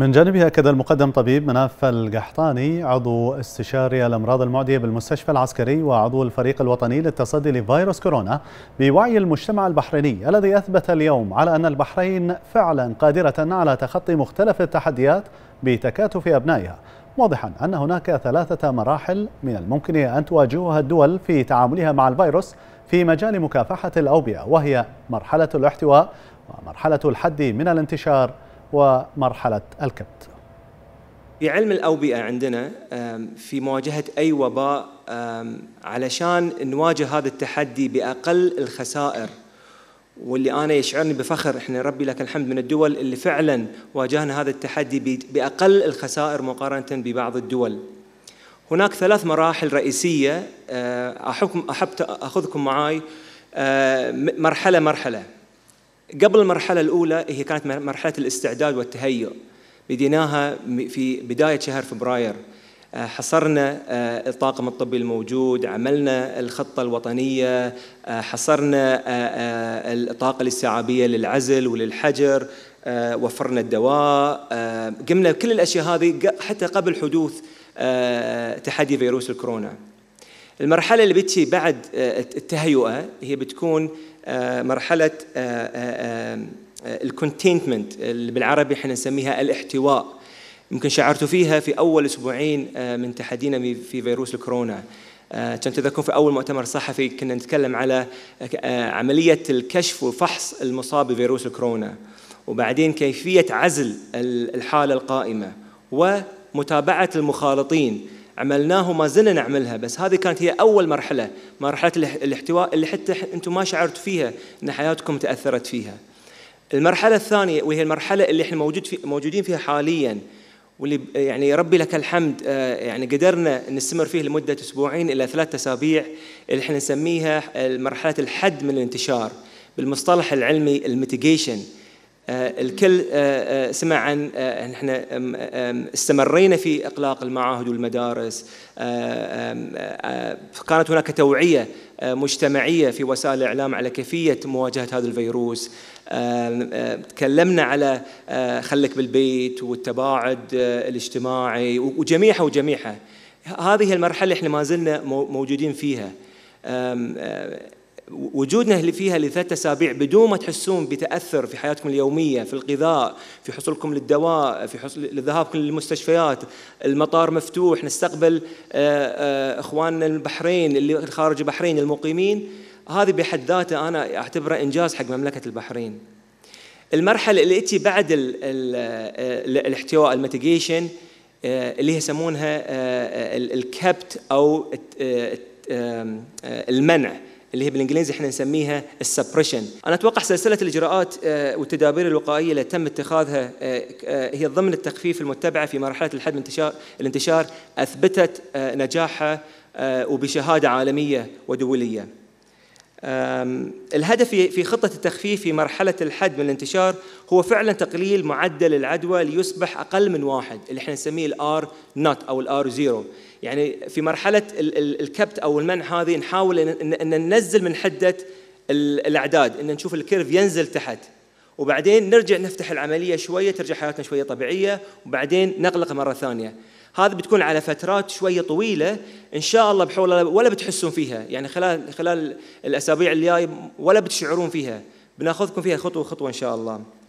من جانبها كذا المقدم طبيب مناف القحطاني عضو استشاري الامراض المعديه بالمستشفى العسكري وعضو الفريق الوطني للتصدي لفيروس كورونا بوعي المجتمع البحريني الذي اثبت اليوم على ان البحرين فعلا قادره على تخطي مختلف التحديات بتكاتف ابنائها واضحا ان هناك ثلاثه مراحل من الممكن ان تواجهها الدول في تعاملها مع الفيروس في مجال مكافحه الاوبئه وهي مرحله الاحتواء ومرحله الحد من الانتشار ومرحلة الكبت في علم الأوبئة عندنا في مواجهة أي وباء علشان نواجه هذا التحدي بأقل الخسائر واللي أنا يشعرني بفخر إحنا ربي لك الحمد من الدول اللي فعلا واجهنا هذا التحدي بأقل الخسائر مقارنة ببعض الدول هناك ثلاث مراحل رئيسية آه، أحب أخذكم معاي آه، مرحلة مرحلة قبل المرحلة الأولى هي كانت مرحلة الاستعداد والتهيؤ بديناها في بداية شهر فبراير آه، حصرنا آه، الطاقم الطبي الموجود عملنا الخطة الوطنية آه، حصرنا الطاقة الاستيعابية للعزل وللحجر وفرنا الدواء قمنا كل الأشياء هذه حتى قبل حدوث تحدي فيروس الكورونا المرحلة اللي بتجي بعد التهيؤة هي بتكون آه، مرحله آه، آه، الكونتينتمنت اللي بالعربي احنا نسميها الاحتواء يمكن شعرت فيها في اول اسبوعين من تحدينا في فيروس الكورونا كنت تذكرون في اول مؤتمر صحفي كنا نتكلم على عمليه الكشف وفحص المصاب بفيروس الكورونا وبعدين كيفيه عزل الحاله القائمه ومتابعه المخالطين عملناها وما زلنا نعملها بس هذه كانت هي أول مرحلة مرحلة الاحتواء اللي حتى أنتم ما شعرتوا فيها أن حياتكم تأثرت فيها المرحلة الثانية وهي المرحلة اللي احنا موجود في موجودين فيها حاليا واللي يعني ربي لك الحمد آه، يعني قدرنا نستمر فيه لمدة أسبوعين إلى ثلاثة أسابيع اللي احنا نسميها مرحلة الحد من الانتشار بالمصطلح العلمي الميتيجيشن آه، الكل آه، آه، سمع عن احنا استمرينا في اقلاق المعاهد والمدارس كانت هناك توعيه مجتمعيه في وسائل الاعلام على كيفيه مواجهه هذا الفيروس تكلمنا على خلك بالبيت والتباعد الاجتماعي وجميعها وجميعها هذه المرحله احنا ما زلنا موجودين فيها وجودنا اللي فيها لثلاث اسابيع بدون ما تحسون بتاثر في حياتكم اليوميه في الغذاء في حصولكم للدواء في حصول لذهابكم للمستشفيات المطار مفتوح نستقبل آه، آه، اخواننا البحرين اللي خارج البحرين المقيمين هذه بحد ذاته انا اعتبره انجاز حق مملكه البحرين المرحله اللي اتي بعد الـ الـ آه، الاحتواء المتيجيشن اللي يسمونها الكبت او المنع اللي هي بالانجليزي احنا نسميها السبريشن انا اتوقع سلسله الاجراءات آه، والتدابير الوقائيه اللي تم اتخاذها آه، آه، هي ضمن التخفيف المتبعه في مرحله الحد من انتشار الانتشار اثبتت نجاحها وبشهاده عالميه ودوليه الهدف في خطة التخفيف في مرحلة الحد من الانتشار هو فعلا تقليل معدل العدوى ليصبح أقل من واحد اللي احنا نسميه الار نوت أو الار زيرو يعني في مرحله الكبت او المنع هذه نحاول ان ننزل من حده الاعداد ان نشوف الكيرف ينزل تحت وبعدين نرجع نفتح العمليه شويه ترجع حياتنا شويه طبيعيه وبعدين نغلق مره ثانيه هذه بتكون على فترات شويه طويله ان شاء الله بحول ولا بتحسون فيها يعني خلال خلال الاسابيع الجايه ولا بتشعرون فيها بناخذكم فيها خطوه خطوه ان شاء الله